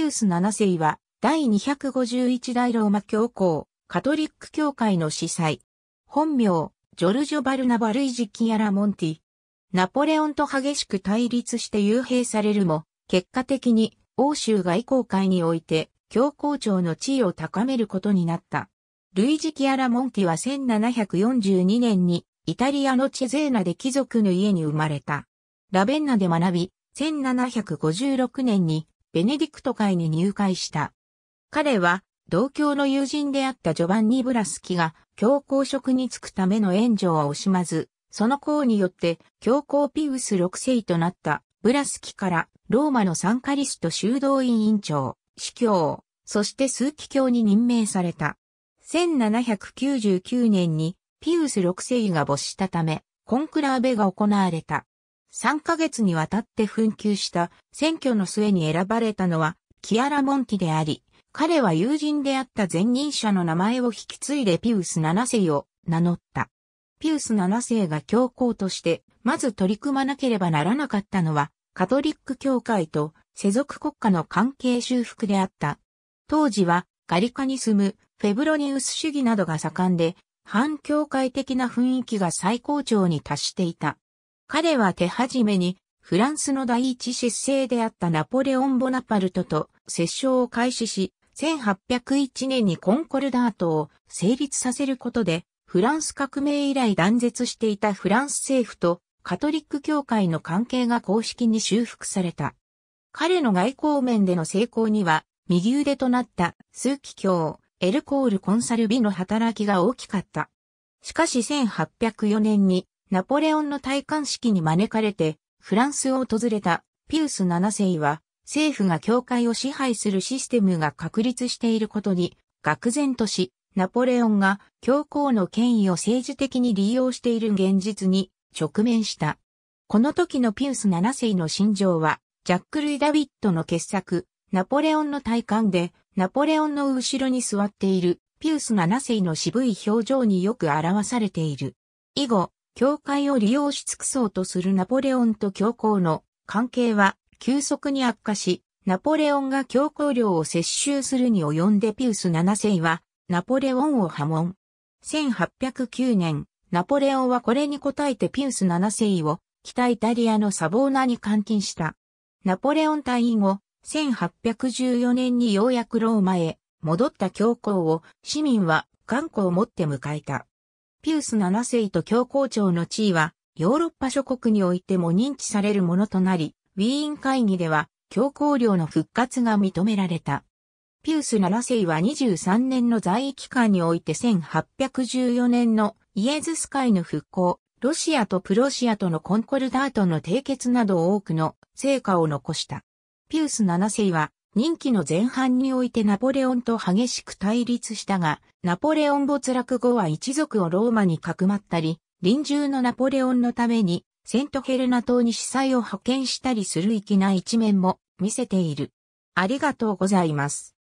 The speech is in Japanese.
ピウス七世は、第251代ローマ教皇、カトリック教会の司祭。本名、ジョルジョ・バルナバルイジ・キアラ・モンティ。ナポレオンと激しく対立して幽閉されるも、結果的に欧州外交会において教皇庁の地位を高めることになった。ルイジ・キアラ・モンティは1742年にイタリアのチェゼーナで貴族の家に生まれた。ラベンナで学び、1756年にベネディクト会に入会した。彼は、同郷の友人であったジョバンニ・ブラスキが教皇職に就くための援助は惜しまず、その功によって教皇ピウス6世となったブラスキからローマのサンカリスト修道院院長、司教、そして枢機教に任命された。1799年にピウス6世が没したため、コンクラーベが行われた。3ヶ月にわたって紛糾した選挙の末に選ばれたのはキアラ・モンティであり、彼は友人であった前任者の名前を引き継いでピウス7世を名乗った。ピウス7世が教皇としてまず取り組まなければならなかったのはカトリック教会と世俗国家の関係修復であった。当時はガリカに住むフェブロニウス主義などが盛んで反教会的な雰囲気が最高潮に達していた。彼は手始めにフランスの第一執政であったナポレオン・ボナパルトと折衝を開始し、1801年にコンコルダートを成立させることで、フランス革命以来断絶していたフランス政府とカトリック教会の関係が公式に修復された。彼の外交面での成功には、右腕となった枢機卿、エルコール・コンサルビの働きが大きかった。しかし1804年にナポレオンの戴冠式に招かれて、フランスを訪れたピウス7世は、政府が教会を支配するシステムが確立していることに、愕然とし、ナポレオンが教皇の権威を政治的に利用している現実に直面した。この時のピウス7世の心情は、ジャック・ルイ・ダビットの傑作、ナポレオンの体感で、ナポレオンの後ろに座っているピウス7世の渋い表情によく表されている。以後、教会を利用し尽くそうとするナポレオンと教皇の関係は急速に悪化し、ナポレオンが教皇領を接収するに及んでピウス7世はナポレオンを破門。1809年、ナポレオンはこれに応えてピウス7世を北イタリアのサボーナに監禁した。ナポレオン退位後、1814年にようやくローマへ戻った教皇を市民は頑固を持って迎えた。ピウス7世と教皇庁の地位は、ヨーロッパ諸国においても認知されるものとなり、ウィーン会議では、教皇領の復活が認められた。ピウス7世は23年の在位期間において1814年のイエズス会の復興、ロシアとプロシアとのコンコルダートの締結など多くの成果を残した。ピウス7世は任期の前半においてナポレオンと激しく対立したが、ナポレオン没落後は一族をローマにかくまったり、臨終のナポレオンのためにセントヘルナ島に司祭を派遣したりする粋な一面も見せている。ありがとうございます。